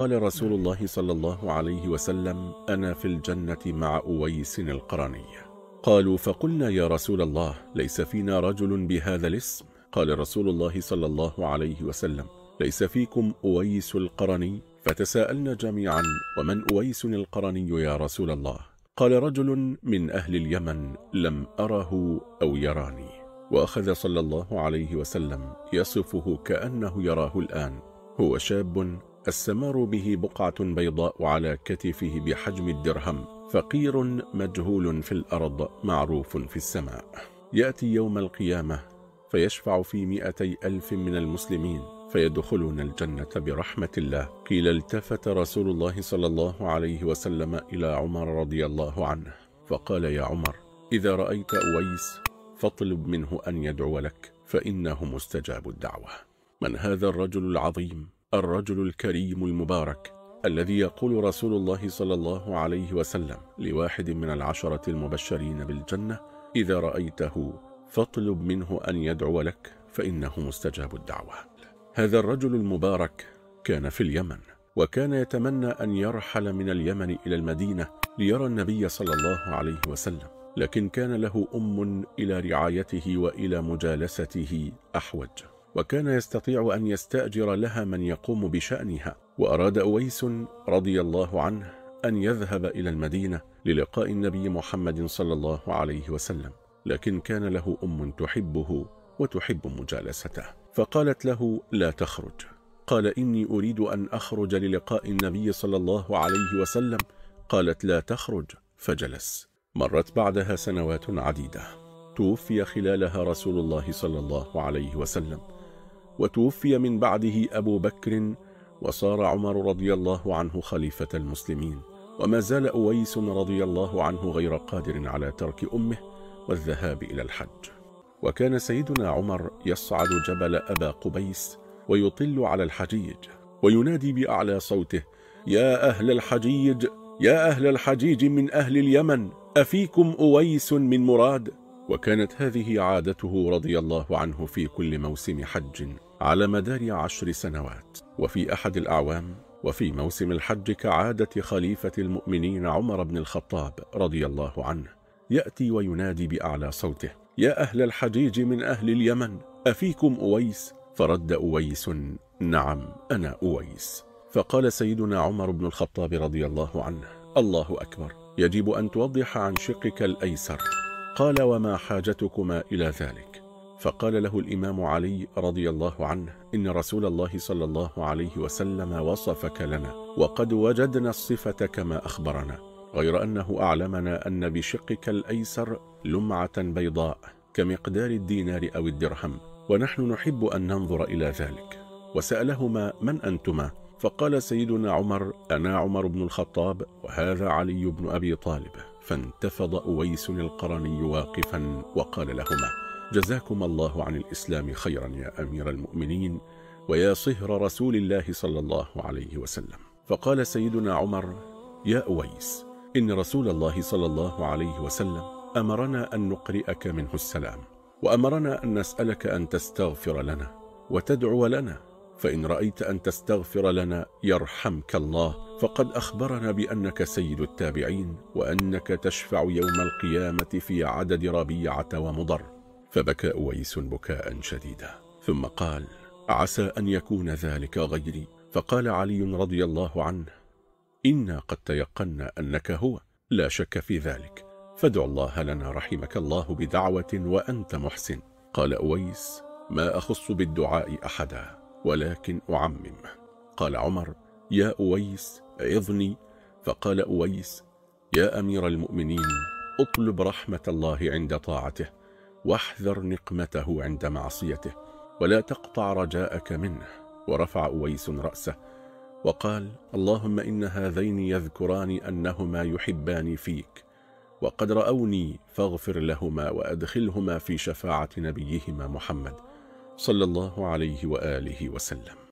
قال رسول الله صلى الله عليه وسلم أنا في الجنة مع أويس القرني قالوا فقلنا يا رسول الله ليس فينا رجل بهذا الاسم قال رسول الله صلى الله عليه وسلم ليس فيكم أويس القرني فتساءلنا جميعا ومن أويس القرني يا رسول الله قال رجل من أهل اليمن لم أره أو يراني وأخذ صلى الله عليه وسلم يصفه كأنه يراه الآن هو شاب السمار به بقعة بيضاء على كتفه بحجم الدرهم فقير مجهول في الأرض معروف في السماء يأتي يوم القيامة فيشفع في مئتي ألف من المسلمين فيدخلون الجنة برحمة الله قيل التفت رسول الله صلى الله عليه وسلم إلى عمر رضي الله عنه فقال يا عمر إذا رأيت أويس فاطلب منه أن يدعو لك فإنه مستجاب الدعوة من هذا الرجل العظيم الرجل الكريم المبارك الذي يقول رسول الله صلى الله عليه وسلم لواحد من العشرة المبشرين بالجنة إذا رأيته فاطلب منه أن يدعو لك فإنه مستجاب الدعوة هذا الرجل المبارك كان في اليمن وكان يتمنى أن يرحل من اليمن إلى المدينة ليرى النبي صلى الله عليه وسلم لكن كان له أم إلى رعايته وإلى مجالسته أحوج وكان يستطيع أن يستأجر لها من يقوم بشأنها وأراد أويس رضي الله عنه أن يذهب إلى المدينة للقاء النبي محمد صلى الله عليه وسلم لكن كان له أم تحبه وتحب مجالسته فقالت له لا تخرج قال إني أريد أن أخرج للقاء النبي صلى الله عليه وسلم قالت لا تخرج فجلس مرت بعدها سنوات عديدة توفي خلالها رسول الله صلى الله عليه وسلم وتوفي من بعده أبو بكر وصار عمر رضي الله عنه خليفة المسلمين وما زال أويس رضي الله عنه غير قادر على ترك أمه والذهاب إلى الحج وكان سيدنا عمر يصعد جبل أبا قبيس ويطل على الحجيج وينادي بأعلى صوته يا أهل الحجيج يا أهل الحجيج من أهل اليمن أفيكم أويس من مراد وكانت هذه عادته رضي الله عنه في كل موسم حج على مدار عشر سنوات وفي أحد الأعوام وفي موسم الحج كعادة خليفة المؤمنين عمر بن الخطاب رضي الله عنه يأتي وينادي بأعلى صوته يا أهل الحجيج من أهل اليمن أفيكم أويس؟ فرد أويس نعم أنا أويس فقال سيدنا عمر بن الخطاب رضي الله عنه الله أكبر يجب أن توضح عن شقك الأيسر قال وما حاجتكما إلى ذلك فقال له الإمام علي رضي الله عنه إن رسول الله صلى الله عليه وسلم وصفك لنا وقد وجدنا الصفة كما أخبرنا غير أنه أعلمنا أن بشقك الأيسر لمعة بيضاء كمقدار الدينار أو الدرهم ونحن نحب أن ننظر إلى ذلك وسألهما من أنتما؟ فقال سيدنا عمر أنا عمر بن الخطاب وهذا علي بن أبي طالب فانتفض أويس القرني واقفا وقال لهما جزاكم الله عن الإسلام خيرا يا أمير المؤمنين ويا صهر رسول الله صلى الله عليه وسلم فقال سيدنا عمر يا أويس إن رسول الله صلى الله عليه وسلم أمرنا أن نقرئك منه السلام وأمرنا أن نسألك أن تستغفر لنا وتدعو لنا فإن رأيت أن تستغفر لنا يرحمك الله فقد أخبرنا بأنك سيد التابعين وأنك تشفع يوم القيامة في عدد ربيعة ومضر فبكى أويس بكاء شديدا ثم قال عسى أن يكون ذلك غيري فقال علي رضي الله عنه إنا قد تيقنا أنك هو لا شك في ذلك فادع الله لنا رحمك الله بدعوة وأنت محسن قال أويس ما أخص بالدعاء أحدا ولكن أعمم قال عمر يا أويس عظني فقال أويس يا أمير المؤمنين اطلب رحمة الله عند طاعته واحذر نقمته عند معصيته ولا تقطع رجاءك منه ورفع أويس رأسه وقال اللهم إن هذين يذكران أنهما يحبان فيك وقد رأوني فاغفر لهما وأدخلهما في شفاعة نبيهما محمد صلى الله عليه وآله وسلم